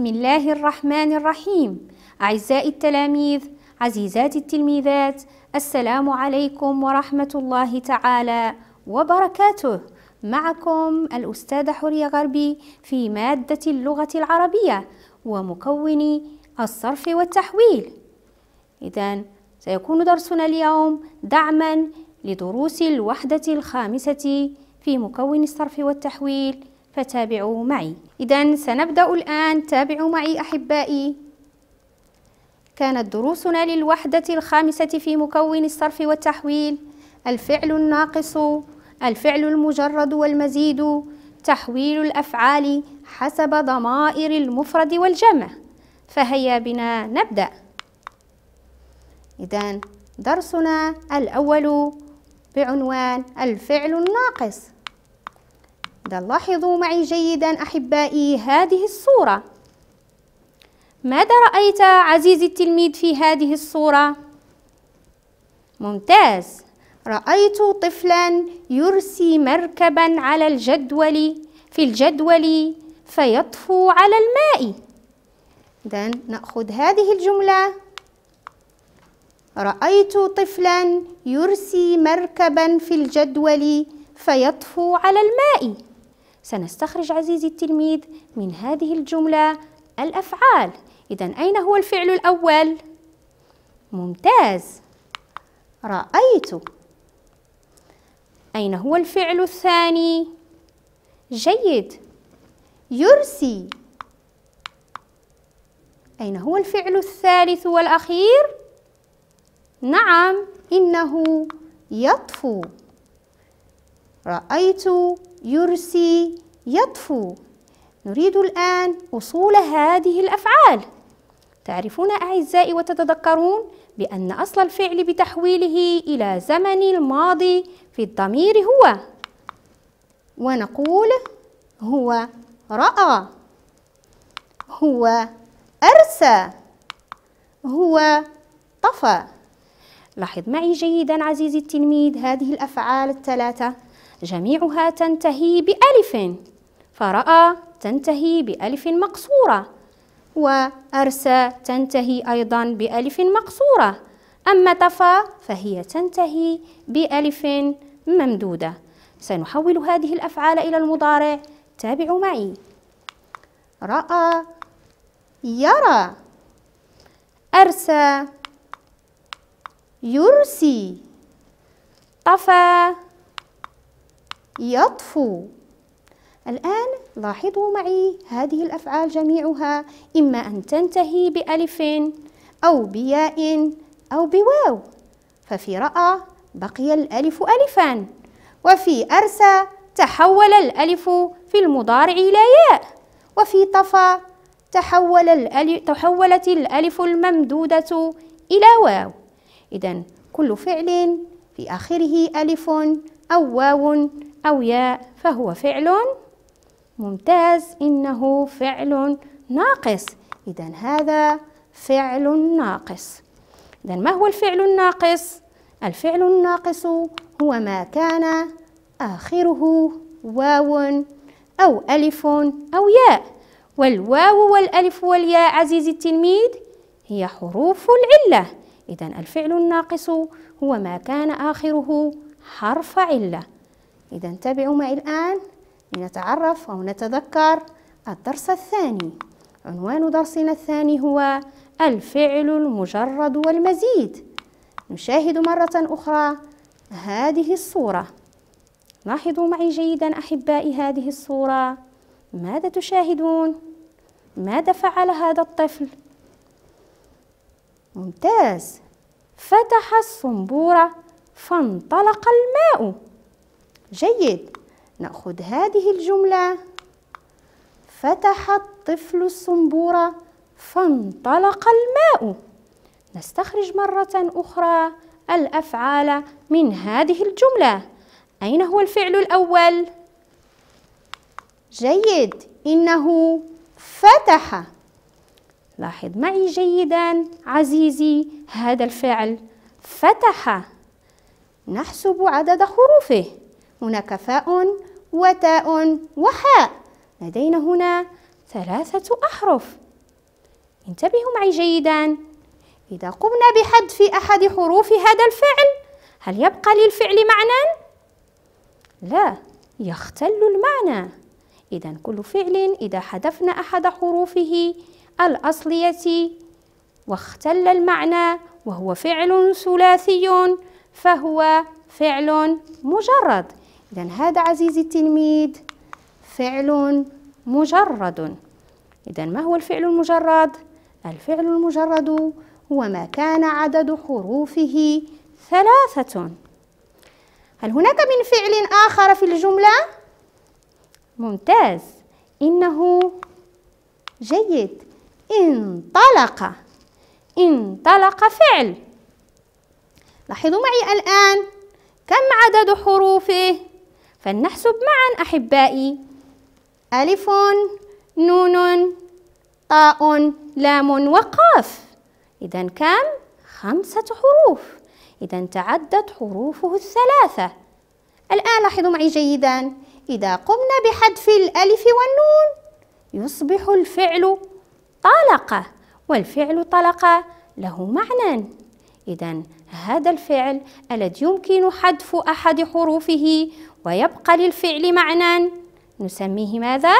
بسم الله الرحمن الرحيم أعزائي التلاميذ عزيزات التلميذات السلام عليكم ورحمة الله تعالى وبركاته معكم الأستاذة حورية غربي في مادة اللغة العربية ومكون الصرف والتحويل إذا سيكون درسنا اليوم دعما لدروس الوحدة الخامسة في مكون الصرف والتحويل فتابعوا معي إذا سنبدأ الآن تابعوا معي أحبائي كانت دروسنا للوحدة الخامسة في مكون الصرف والتحويل الفعل الناقص الفعل المجرد والمزيد تحويل الأفعال حسب ضمائر المفرد والجمع فهيا بنا نبدأ إذا درسنا الأول بعنوان الفعل الناقص إذا لاحظوا معي جيدا أحبائي هذه الصورة ماذا رأيت عزيزي التلميذ في هذه الصورة؟ ممتاز رأيت طفلا يرسي مركبا على الجدول في الجدول فيطفو على الماء إذا نأخذ هذه الجملة رأيت طفلا يرسي مركبا في الجدول فيطفو على الماء سنستخرج عزيزي التلميذ من هذه الجملة الأفعال إذا أين هو الفعل الأول؟ ممتاز رأيت أين هو الفعل الثاني؟ جيد يرسي أين هو الفعل الثالث والأخير؟ نعم إنه يطفو رأيت يرسي يطفو نريد الآن أصول هذه الأفعال تعرفون أعزائي وتتذكرون بأن أصل الفعل بتحويله إلى زمن الماضي في الضمير هو ونقول هو رأى هو أرسى هو طفى لاحظ معي جيدا عزيزي التلميذ هذه الأفعال الثلاثة جميعها تنتهي بألف فرأى تنتهي بألف مقصورة وأرسى تنتهي أيضا بألف مقصورة أما تفا فهي تنتهي بألف ممدودة سنحول هذه الأفعال إلى المضارع تابعوا معي رأى يرى أرسى يرسي طفى يطفو الآن لاحظوا معي هذه الأفعال جميعها إما أن تنتهي بألف أو بياء أو بواو ففي رأى بقي الألف ألفا وفي أرسى تحول الألف في المضارع إلى ياء وفي طفى تحول الألف تحولت الألف الممدودة إلى واو إذا كل فعل في آخره ألف أو واو أو ياء فهو فعل ممتاز إنه فعل ناقص إذا هذا فعل ناقص إذا ما هو الفعل الناقص؟ الفعل الناقص هو ما كان آخره واو أو ألف أو ياء والواو والألف والياء عزيزي التلميذ هي حروف العلة إذا الفعل الناقص هو ما كان آخره حرف علة إذا تابعوا معي الآن لنتعرف أو نتذكر الدرس الثاني عنوان درسنا الثاني هو الفعل المجرد والمزيد نشاهد مرة أخرى هذه الصورة لاحظوا معي جيدا أحبائي هذه الصورة ماذا تشاهدون؟ ماذا فعل هذا الطفل؟ ممتاز فتح الصنبور فانطلق الماء جيد نأخذ هذه الجملة فتح الطفل الصنبور فانطلق الماء نستخرج مرة أخرى الأفعال من هذه الجملة أين هو الفعل الأول؟ جيد إنه فتح لاحظ معي جيدا عزيزي هذا الفعل فتح نحسب عدد حروفه هناك فاء وتاء وحاء لدينا هنا ثلاثة أحرف انتبهوا معي جيدا إذا قمنا بحذف أحد حروف هذا الفعل هل يبقى للفعل معنى؟ لا يختل المعنى إذا كل فعل إذا حذفنا أحد حروفه الأصلية واختل المعنى وهو فعل ثلاثي فهو فعل مجرد إذا هذا عزيزي التلميذ فعل مجرد إذا ما هو الفعل المجرد؟ الفعل المجرد هو ما كان عدد حروفه ثلاثة هل هناك من فعل آخر في الجملة؟ ممتاز إنه جيد انطلق انطلق فعل لاحظوا معي الآن كم عدد حروفه؟ فلنحسب معا أحبائي ألف نون طاء لام وقاف إذا كم؟ خمسة حروف إذا تعدت حروفه الثلاثة الآن لاحظوا معي جيدا إذا قمنا بحذف الألف والنون يصبح الفعل طلقة والفعل طلقة له معنى إذا هذا الفعل الذي يمكن حذف أحد حروفه ويبقى للفعل معنى نسميه ماذا؟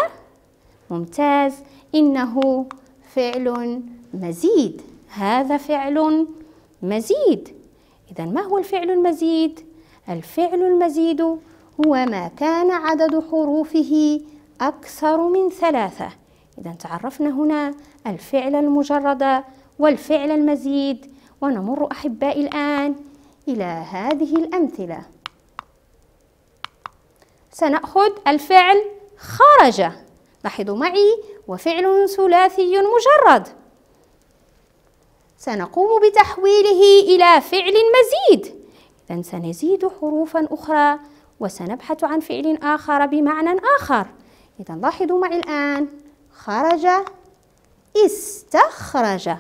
ممتاز إنه فعل مزيد هذا فعل مزيد إذا ما هو الفعل المزيد؟ الفعل المزيد هو ما كان عدد حروفه أكثر من ثلاثة إذا تعرفنا هنا الفعل المجرد والفعل المزيد ونمر أحبائي الآن إلى هذه الأمثلة سنأخذ الفعل خرج لاحظوا معي وفعل ثلاثي مجرد سنقوم بتحويله إلى فعل مزيد إذا سنزيد حروفا أخرى وسنبحث عن فعل آخر بمعنى آخر إذا لاحظوا معي الآن خرج استخرج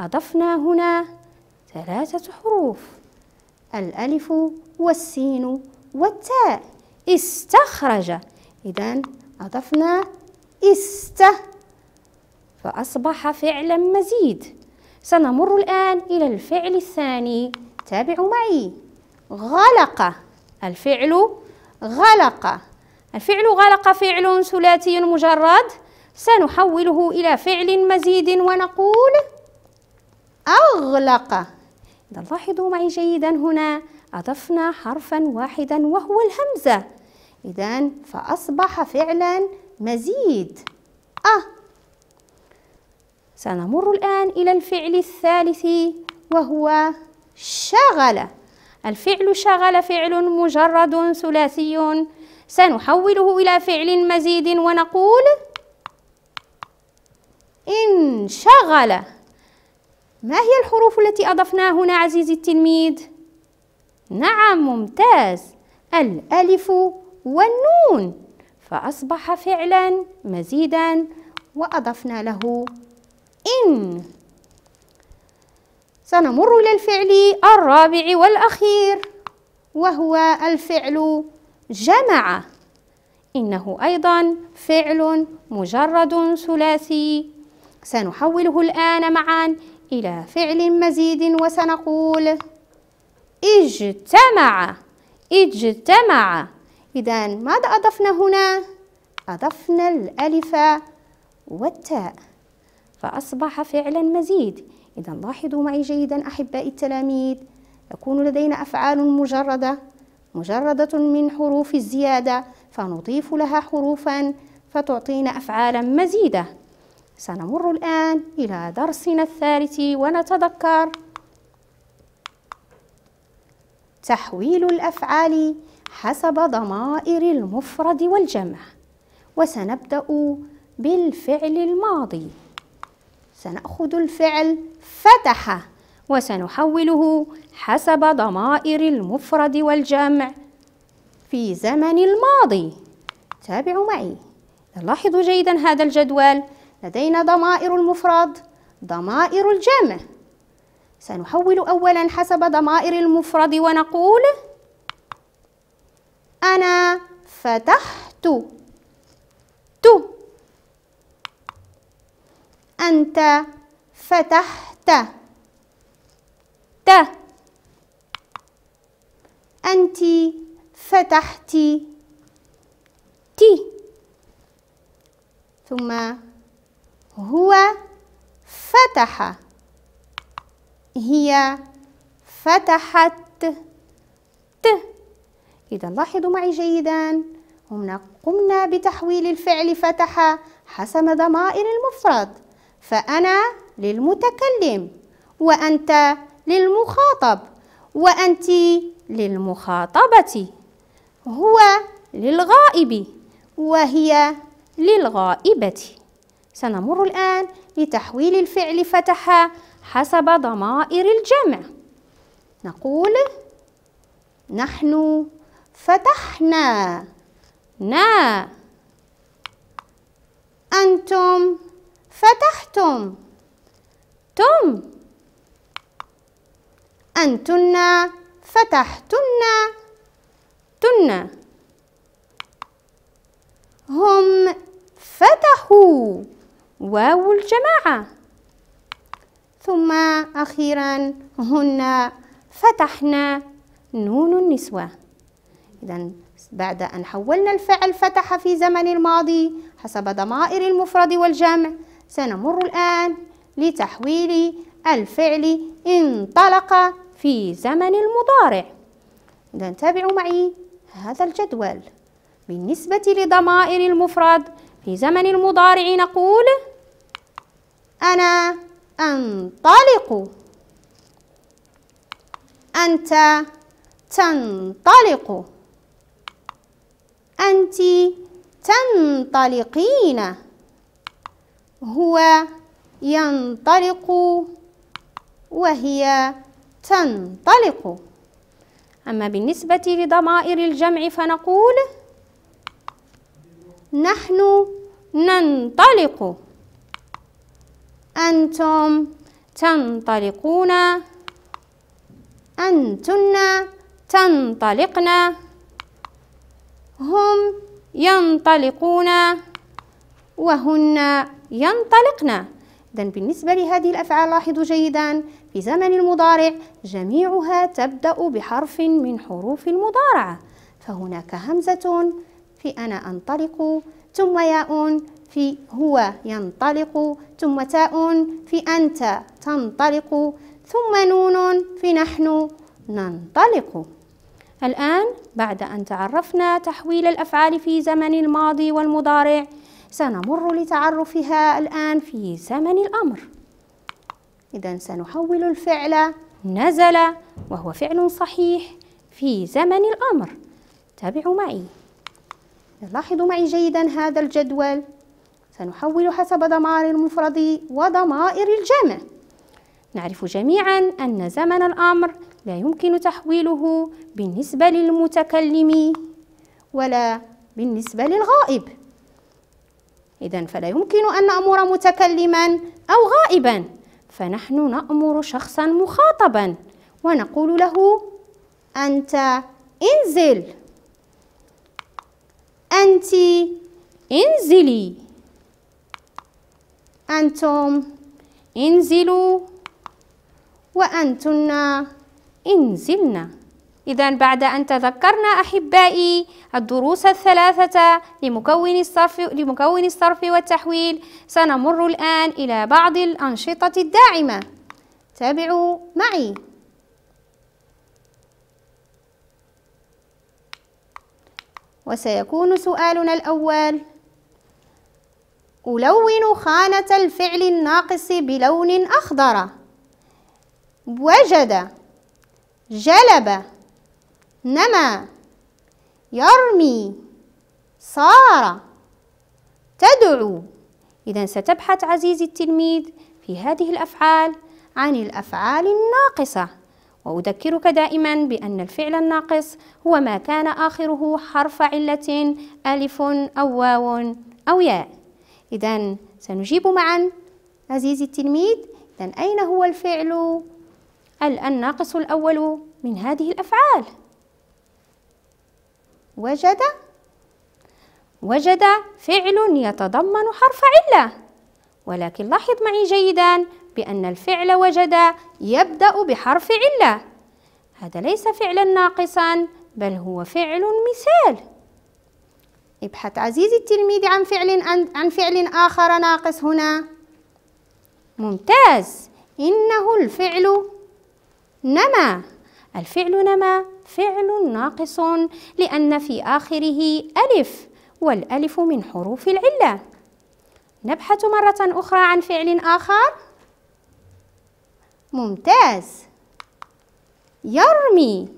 أضفنا هنا ثلاثة حروف الألف والسين والتاء استخرج إذا أضفنا است فأصبح فعلا مزيد سنمر الآن إلى الفعل الثاني تابعوا معي غلق الفعل غلق الفعل غلق فعل ثلاثي مجرد سنحوله إلى فعل مزيد ونقول أغلق إذا لاحظوا معي جيدا هنا أضفنا حرفا واحدا وهو الهمزة إذا فأصبح فعلا مزيد أ سنمر الآن إلى الفعل الثالث وهو شغل الفعل شغل فعل مجرد ثلاثي سنحوله إلى فعل مزيد ونقول انشغل ما هي الحروف التي أضفناها هنا عزيزي التلميذ؟ نعم ممتاز الألف والنون فأصبح فعلا مزيدا وأضفنا له إن سنمر إلى الفعل الرابع والأخير وهو الفعل جمع إنه أيضا فعل مجرد ثلاثي سنحوله الآن معا إلى فعل مزيد وسنقول اجتمع اجتمع إذا ماذا أضفنا هنا؟ أضفنا الألف والتاء فأصبح فعلا مزيد إذا لاحظوا معي جيدا أحبائي التلاميذ يكون لدينا أفعال مجردة مجردة من حروف الزيادة فنضيف لها حروفا فتعطينا أفعالا مزيدة سنمر الآن إلى درسنا الثالث ونتذكر تحويل الأفعال حسب ضمائر المفرد والجمع وسنبدأ بالفعل الماضي سنأخذ الفعل فتح وسنحوله حسب ضمائر المفرد والجمع في زمن الماضي تابعوا معي لاحظوا جيدا هذا الجدول لدينا ضمائر المفرد ضمائر الجمع سنحول أولا حسب ضمائر المفرد ونقول أنا فتحت تو أنت فتحت ت أنت فتحت تي ثم هو فتح هي فتحت ت إذا لاحظوا معي جيدا هنا قمنا بتحويل الفعل فتح حسب ضمائر المفرد فأنا للمتكلم وأنت للمخاطب وأنت للمخاطبة هو للغائب وهي للغائبة سنمر الآن لتحويل الفعل فتح حسب ضمائر الجمع نقول نحن فتحنا نا أنتم فتحتم تم أنتن فتحتن تن هم فتحوا واو الجماعة ثم أخيرا هن فتحنا نون النسوة إذا بعد أن حولنا الفعل فتح في زمن الماضي حسب ضمائر المفرد والجمع سنمر الآن لتحويل الفعل انطلق في زمن المضارع إذا تابعوا معي هذا الجدول بالنسبة لضمائر المفرد في زمن المضارع نقول أنا أنطلق أنت تنطلق أنت تنطلقين هو ينطلق وهي تنطلق أما بالنسبة لضمائر الجمع فنقول نحن ننطلق أنتم تنطلقون أنتن تنطلقن هم ينطلقون وهن ينطلقن إذا بالنسبة لهذه الأفعال لاحظوا جيدا في زمن المضارع جميعها تبدأ بحرف من حروف المضارعة فهناك همزة في أنا أنطلق ثم ياء في هو ينطلق ثم تاء في أنت تنطلق ثم نون في نحن ننطلق الآن بعد أن تعرفنا تحويل الأفعال في زمن الماضي والمضارع سنمر لتعرفها الآن في زمن الأمر إذا سنحول الفعل نزل وهو فعل صحيح في زمن الأمر تابعوا معي لاحظوا معي جيدا هذا الجدول سنحول حسب ضمائر المفرد وضمائر الجمع نعرف جميعا أن زمن الأمر لا يمكن تحويله بالنسبة للمتكلم ولا بالنسبة للغائب إذا فلا يمكن أن نأمر متكلما أو غائبا فنحن نأمر شخصا مخاطبا ونقول له أنت انزل أنت انزلي أنتم انزلوا وأنتن انزلنا إذا بعد أن تذكرنا أحبائي الدروس الثلاثة لمكون الصرف, لمكون الصرف والتحويل سنمر الآن إلى بعض الأنشطة الداعمة تابعوا معي وسيكون سؤالنا الأول ألون خانة الفعل الناقص بلون أخضر وجد جلب نما يرمي صار تدعو إذا ستبحث عزيزي التلميذ في هذه الأفعال عن الأفعال الناقصة وأذكرك دائما بأن الفعل الناقص هو ما كان آخره حرف علة ألف أو واو أو ياء إذا سنجيب معا عزيزي التلميذ إذا أين هو الفعل الناقص الأول من هذه الأفعال وجد وجد فعل يتضمن حرف علة ولكن لاحظ معي جيدا بأن الفعل وجد يبدأ بحرف علة هذا ليس فعلا ناقصا بل هو فعل مثال ابحث عزيزي التلميذ عن فعل عن فعل آخر ناقص هنا ممتاز إنه الفعل نما الفعل نما فعل ناقص لأن في آخره ألف والألف من حروف العلة نبحث مرة أخرى عن فعل آخر ممتاز يرمي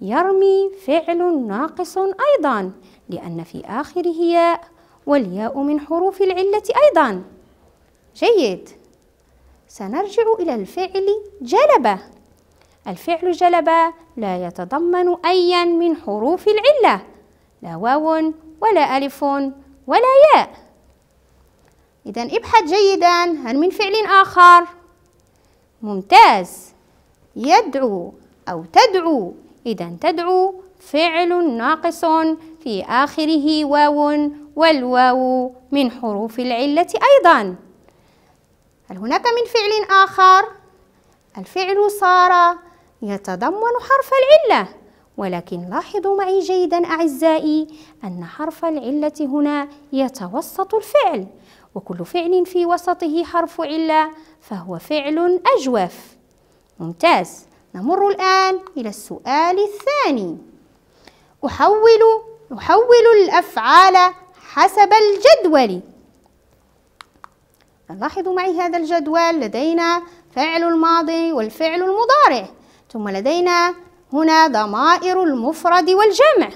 يرمي فعل ناقص أيضا لأن في آخره ياء والياء من حروف العلة أيضا جيد سنرجع إلى الفعل جلب الفعل جلب لا يتضمن أيا من حروف العلة لا واو ولا ألف ولا ياء إذا ابحث جيدا هل من فعل آخر ممتاز يدعو أو تدعو إذا تدعو فعل ناقص في آخره واو والواو من حروف العلة أيضا هل هناك من فعل آخر؟ الفعل صار يتضمن حرف العلة ولكن لاحظوا معي جيدا أعزائي أن حرف العلة هنا يتوسط الفعل وكل فعل في وسطه حرف علة فهو فعل أجوف ممتاز نمر الآن إلى السؤال الثاني أحول نحول الأفعال حسب الجدول لاحظوا معي هذا الجدول لدينا فعل الماضي والفعل المضارع ثم لدينا هنا ضمائر المفرد والجمع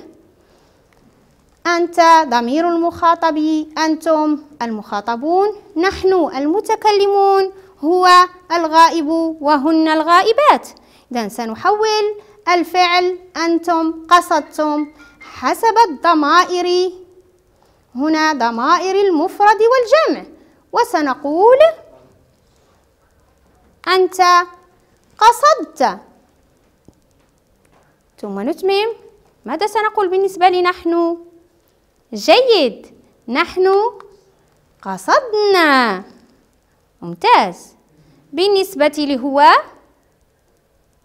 أنت ضمير المخاطب أنتم المخاطبون نحن المتكلمون هو الغائب وهن الغائبات إذا سنحول الفعل أنتم قصدتم حسب الضمائر هنا ضمائر المفرد والجمع وسنقول أنت قصدت ثم نتمم ماذا سنقول بالنسبة لنحن جيد نحن قصدنا ممتاز بالنسبة لهو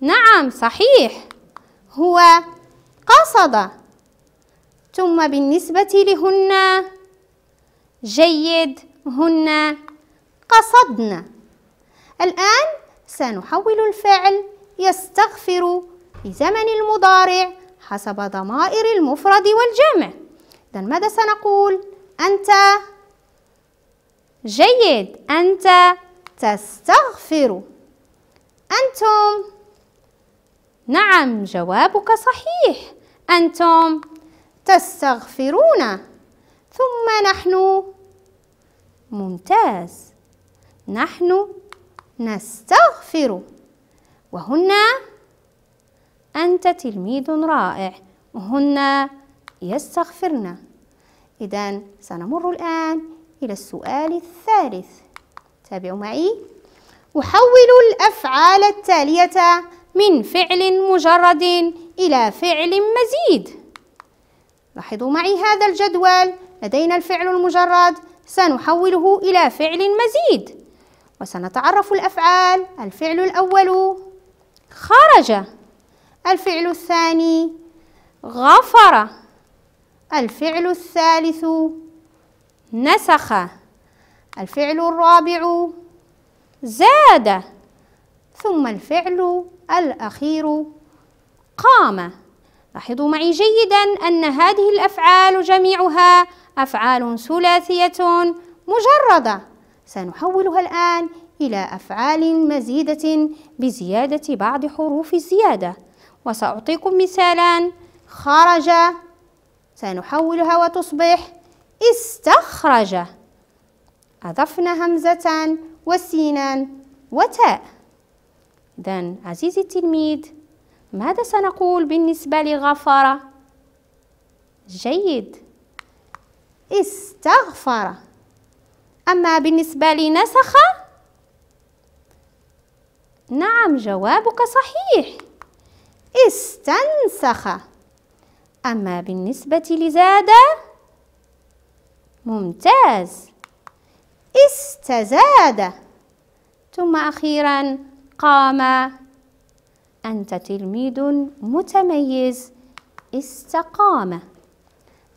نعم صحيح هو قصد ثم بالنسبة لهن جيد هن قصدنا الآن سنحول الفعل يستغفر لزمن المضارع حسب ضمائر المفرد والجمع إذا ماذا سنقول؟ أنت جيد أنت تستغفر أنتم نعم جوابك صحيح أنتم تستغفرون ثم نحن ممتاز نحن نستغفر وهن أنت تلميذ رائع وهن يستغفرن إذا سنمر الآن إلى السؤال الثالث تابعوا معي أحول الأفعال التالية من فعل مجرد إلى فعل مزيد لاحظوا معي هذا الجدول لدينا الفعل المجرد سنحوله إلى فعل مزيد وسنتعرف الأفعال الفعل الأول خرج الفعل الثاني غفر الفعل الثالث نسخ الفعل الرابع زاد ثم الفعل الأخير قام لاحظوا معي جيدا أن هذه الأفعال جميعها أفعال ثلاثية مجردة سنحولها الآن إلى أفعال مزيدة بزيادة بعض حروف الزيادة وسأعطيكم مثالا خرج سنحولها وتصبح استخرج أضفنا همزة وسينا وتاء إذن عزيزي التلميذ ماذا سنقول بالنسبة لغفر جيد استغفر أما بالنسبة لنسخ نعم جوابك صحيح استنسخ أما بالنسبة لزاد ممتاز استزاد ثم أخيرا قام أنت تلميذ متميز استقام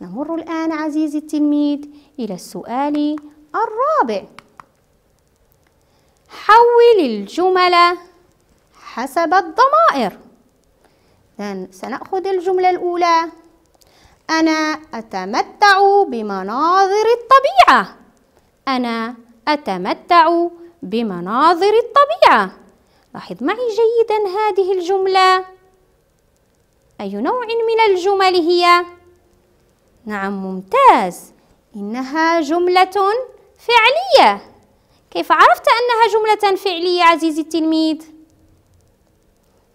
نمر الآن عزيزي التلميذ إلى السؤال الرابع حول الجمل حسب الضمائر إذن سنأخذ الجملة الأولى أنا أتمتع بمناظر الطبيعة أنا أتمتع بمناظر الطبيعة لاحظ معي جيدا هذه الجملة أي نوع من الجمل هي؟ نعم ممتاز إنها جملة فعلية كيف عرفت أنها جملة فعلية عزيزي التلميذ؟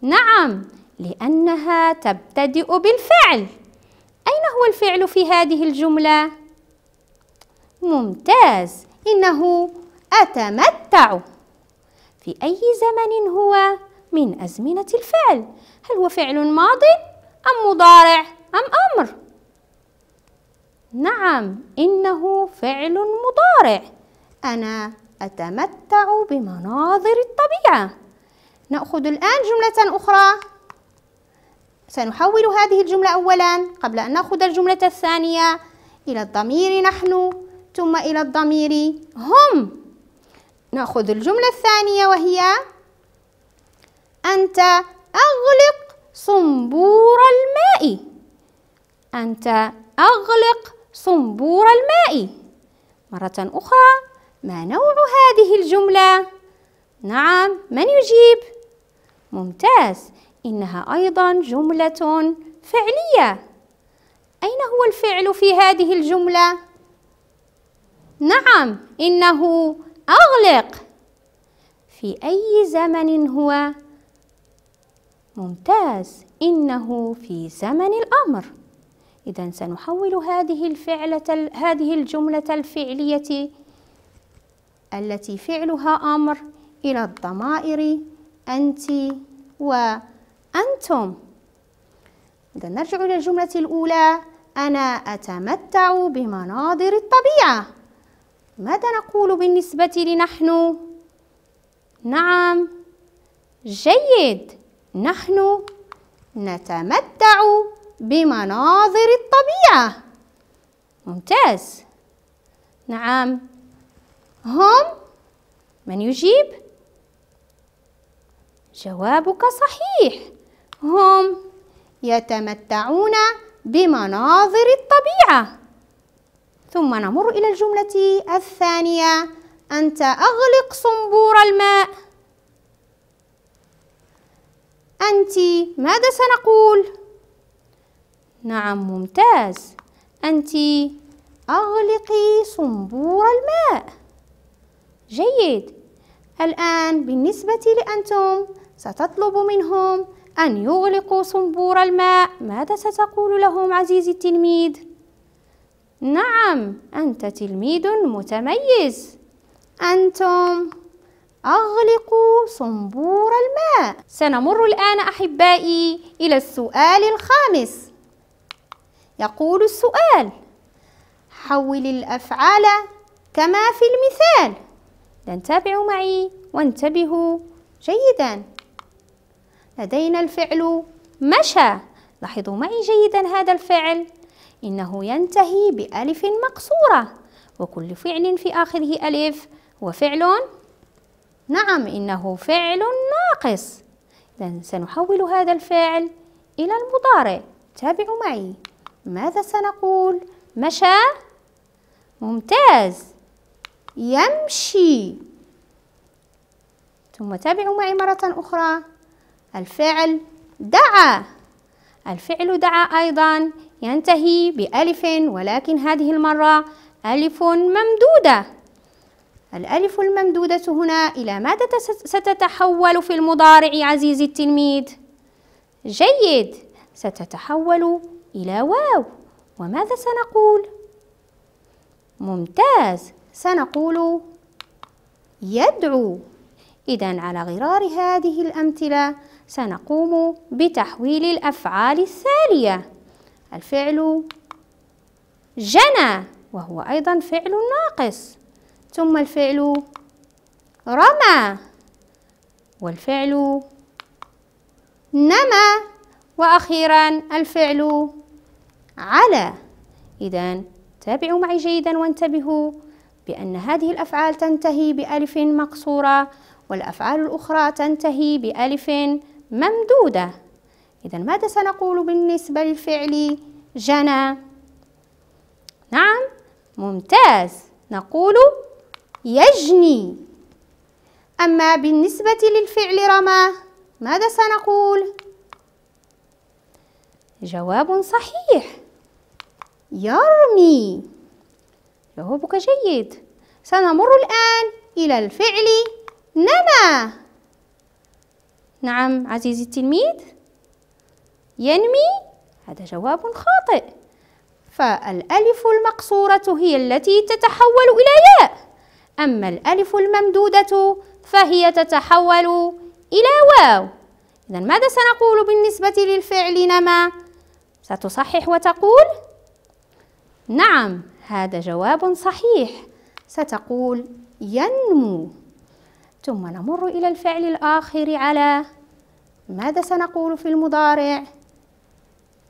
نعم لأنها تبتدئ بالفعل أين هو الفعل في هذه الجملة؟ ممتاز إنه أتمتع في أي زمن هو من أزمنة الفعل هل هو فعل ماض أم مضارع أم أمر؟ نعم إنه فعل مضارع أنا أتمتع بمناظر الطبيعة نأخذ الآن جملة أخرى سنحول هذه الجملة أولا قبل أن نأخذ الجملة الثانية إلى الضمير نحن ثم إلى الضمير هم نأخذ الجملة الثانية وهي أنت أغلق صنبور الماء أنت أغلق صنبور الماء مرة أخرى ما نوع هذه الجملة؟ نعم من يجيب؟ ممتاز إنها أيضا جملة فعلية أين هو الفعل في هذه الجملة؟ نعم إنه أغلق في أي زمن هو؟ ممتاز إنه في زمن الأمر إذا سنحول هذه الفعلة هذه الجملة الفعلية التي فعلها أمر إلى الضمائر أنت وأنتم إذا نرجع إلى الجملة الأولى أنا أتمتع بمناظر الطبيعة ماذا نقول بالنسبة لنحن؟ نعم جيد نحن نتمتع بمناظر الطبيعة ممتاز نعم هم من يجيب؟ جوابك صحيح هم يتمتعون بمناظر الطبيعة ثم نمر إلى الجملة الثانية أنت أغلق صنبور الماء أنت ماذا سنقول؟ نعم ممتاز أنت أغلقي صنبور الماء جيد الآن بالنسبة لأنتم ستطلب منهم أن يغلقوا صنبور الماء ماذا ستقول لهم عزيزي التلميذ؟ نعم أنت تلميذ متميز أنتم أغلقوا صنبور الماء سنمر الآن أحبائي إلى السؤال الخامس يقول السؤال حول الأفعال كما في المثال تابعوا معي وانتبهوا جيدا لدينا الفعل مشى لاحظوا معي جيدا هذا الفعل إنه ينتهي بألف مقصورة وكل فعل في آخره ألف هو فعل نعم إنه فعل ناقص إذا سنحول هذا الفعل إلى المضارع تابعوا معي ماذا سنقول مشى ممتاز يمشي ثم تابعوا معي مرة أخرى الفعل دعا الفعل دعا أيضا ينتهي بألف ولكن هذه المرة ألف ممدودة الألف الممدودة هنا إلى ماذا ستتحول في المضارع عزيزي التلميذ؟ جيد ستتحول إلى واو وماذا سنقول؟ ممتاز سنقول يدعو إذا على غرار هذه الأمثلة سنقوم بتحويل الأفعال الثانية الفعل جنى وهو أيضا فعل ناقص ثم الفعل رمى والفعل نمى وأخيرا الفعل على إذا تابعوا معي جيدا وانتبهوا بأن هذه الأفعال تنتهي بألف مقصورة والأفعال الأخرى تنتهي بألف مقصورة ممدودة إذا ماذا سنقول بالنسبة للفعل جنى نعم ممتاز نقول يجني أما بالنسبة للفعل رمى ماذا سنقول جواب صحيح يرمي جوابك جيد سنمر الآن إلى الفعل نمى نعم عزيزي التلميذ ينمي هذا جواب خاطئ فالألف المقصورة هي التي تتحول إلى ياء أما الألف الممدودة فهي تتحول إلى واو إذا ماذا سنقول بالنسبة للفعل نما؟ ستصحح وتقول نعم هذا جواب صحيح ستقول ينمو ثم نمر إلى الفعل الآخر على ماذا سنقول في المضارع؟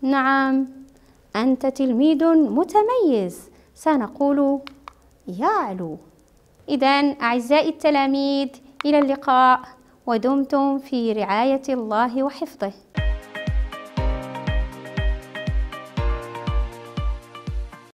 نعم أنت تلميذ متميز سنقول يعلو إذا أعزائي التلاميذ إلى اللقاء ودمتم في رعاية الله وحفظه